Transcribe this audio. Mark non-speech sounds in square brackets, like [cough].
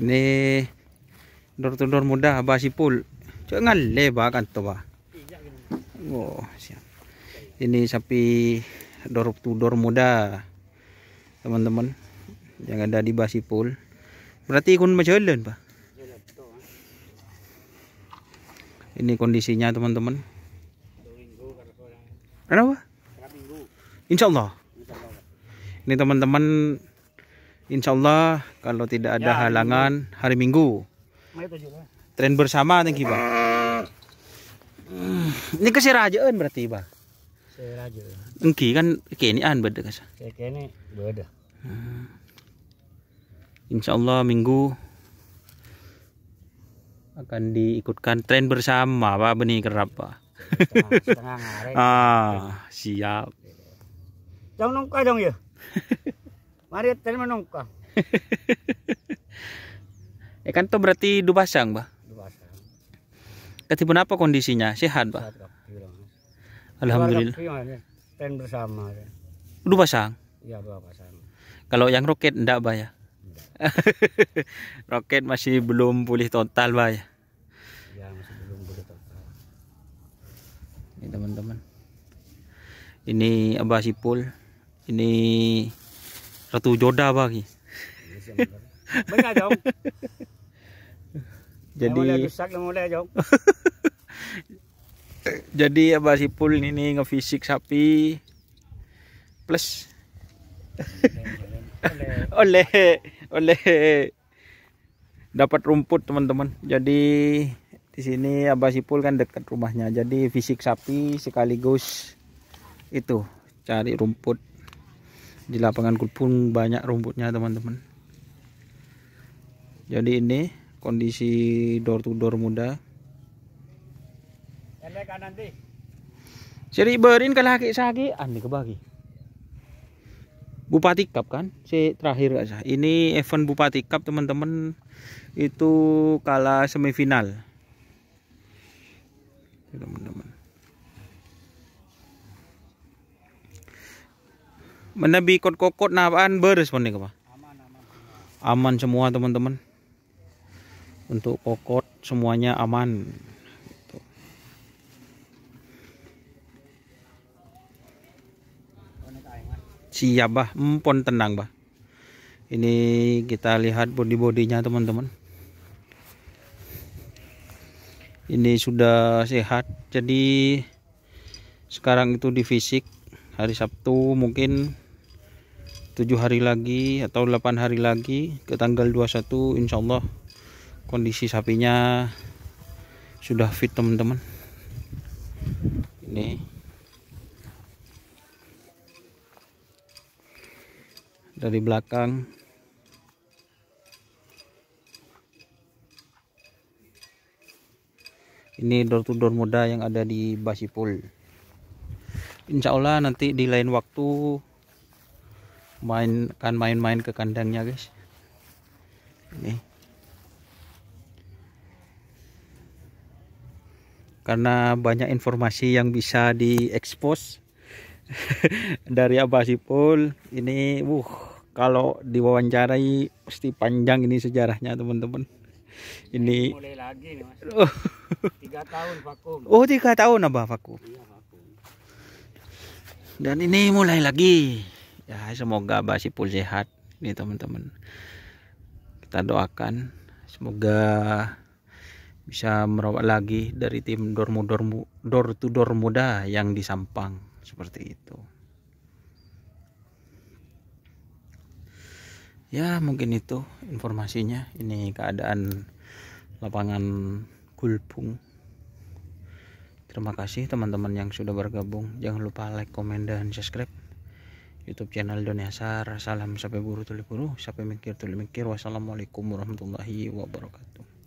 Ini dor to door mudah basi pul pool. Cuk ngale kan tuh pak Oh, siap. Ini sapi dor to door muda. Teman-teman, yang ada di basi pul. Berarti kun macam Pak. Ini kondisinya, teman-teman. Kenapa? Insya Allah. Ini teman-teman Insya Allah kalau tidak ada ya, halangan minggu. hari Minggu. Tren bersama nih bang. Hmm. Ini kesirajaan berarti bang. Kesirajaan. Engki kan kini an beda kan? Kini beda. Hmm. Insya Allah Minggu akan diikutkan tren bersama pak benih kerap pak. [laughs] ah siap. Jangan nongkrong ya. [laughs] Mari terima nongka. kan itu berarti dua pasang, Bah. Dua pasang. Ketipun apa kondisinya? Sehat, Bah? Alhamdulillah. Ten bersama. Dua pasang. Iya, dua pasang. Kalau yang roket ndak, Bah ya? [laughs] roket masih belum pulih total, Bah ya? Iya masih belum pulih total. Ini teman-teman. Ini Abah Sipul. Ini Ratu Joda bagi. Benar dong. Jadi [laughs] Jadi Abah Sipul ini ngefisik sapi plus [laughs] oleh oleh dapat rumput teman-teman. Jadi di sini Abah Sipul kan dekat rumahnya. Jadi fisik sapi sekaligus itu cari rumput di lapangan kul pun banyak rumputnya teman-teman jadi ini kondisi door to door muda jadi berin ke laki saki andi ah, kebagi Bupati Cup kan si terakhir aja ini event Bupati Cup teman-teman itu kalah semifinal teman-teman menabi kot-kokot naan beres pun apa? Aman, aman. semua teman-teman. Untuk kokot semuanya aman. Gitu. Siap bah, empon tenang bah. Ini kita lihat body-bodinya teman-teman. Ini sudah sehat. Jadi sekarang itu di fisik hari Sabtu mungkin tujuh hari lagi atau delapan hari lagi ke tanggal 21 insya Allah kondisi sapinya sudah fit teman-teman ini dari belakang ini door to door muda yang ada di Basipul insya Allah nanti di lain waktu main kan main-main ke kandangnya guys ini karena banyak informasi yang bisa diekspos [laughs] dari Abah Sipul ini uh kalau diwawancarai pasti panjang ini sejarahnya teman-teman ini mulai lagi nih mas oh. tiga tahun vakum oh tiga tahun abah vakum iya dan ini mulai lagi ya semoga basipul sehat ini teman-teman kita doakan semoga bisa merawat lagi dari tim dormu dormu dor to dor muda yang di Sampang seperti itu ya mungkin itu informasinya ini keadaan lapangan Gulpung Terima kasih teman-teman yang sudah bergabung. Jangan lupa like, komen, dan subscribe. YouTube channel Doni Doniasar. Salam sampai buru tulip buru, sampai mikir tulip mikir. Wassalamualaikum warahmatullahi wabarakatuh.